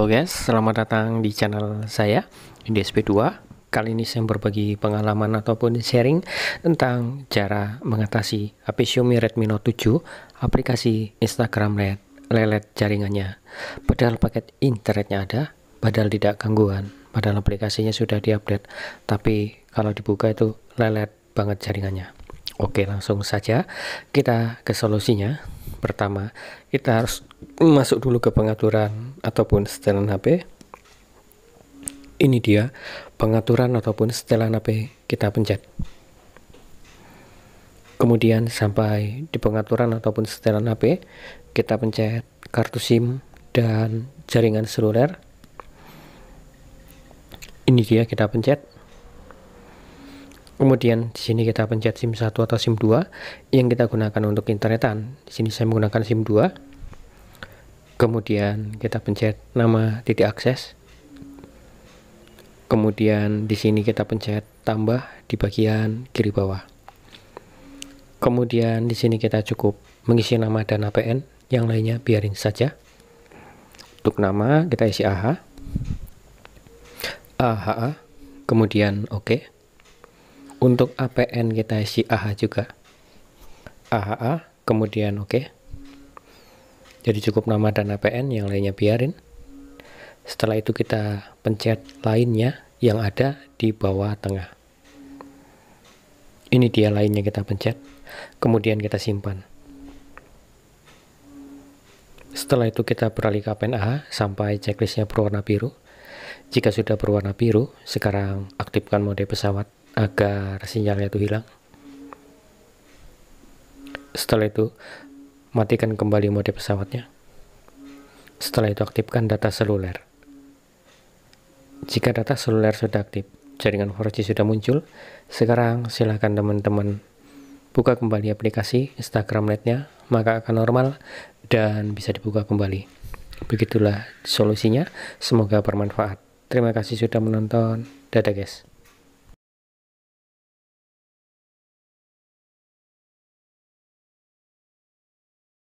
Halo guys, selamat datang di channel saya IDSP2 Kali ini saya berbagi pengalaman ataupun sharing tentang cara mengatasi HP Xiaomi Redmi Note 7 aplikasi Instagram Red lelet jaringannya Padahal paket internetnya ada, padahal tidak gangguan Padahal aplikasinya sudah diupdate, tapi kalau dibuka itu lelet banget jaringannya Oke langsung saja kita ke solusinya Pertama, kita harus masuk dulu ke pengaturan ataupun setelan HP. Ini dia pengaturan ataupun setelan HP kita pencet. Kemudian sampai di pengaturan ataupun setelan HP, kita pencet kartu SIM dan jaringan seluler. Ini dia kita pencet Kemudian di sini kita pencet SIM 1 atau SIM 2 yang kita gunakan untuk internetan. Di sini saya menggunakan SIM 2. Kemudian kita pencet nama titik akses. Kemudian di sini kita pencet tambah di bagian kiri bawah. Kemudian di sini kita cukup mengisi nama dan APN, yang lainnya biarin saja. Untuk nama kita isi AH. AHA, kemudian oke. OK untuk APN kita isi AH juga AHA kemudian oke okay. jadi cukup nama dan APN yang lainnya biarin setelah itu kita pencet lainnya yang ada di bawah tengah ini dia lainnya kita pencet kemudian kita simpan setelah itu kita beralih ke APN AH sampai checklistnya berwarna biru jika sudah berwarna biru, sekarang aktifkan mode pesawat agar sinyalnya itu hilang setelah itu matikan kembali mode pesawatnya setelah itu aktifkan data seluler jika data seluler sudah aktif jaringan 4G sudah muncul sekarang silahkan teman-teman buka kembali aplikasi Instagram Lite-nya maka akan normal dan bisa dibuka kembali begitulah solusinya semoga bermanfaat terima kasih sudah menonton dadah guys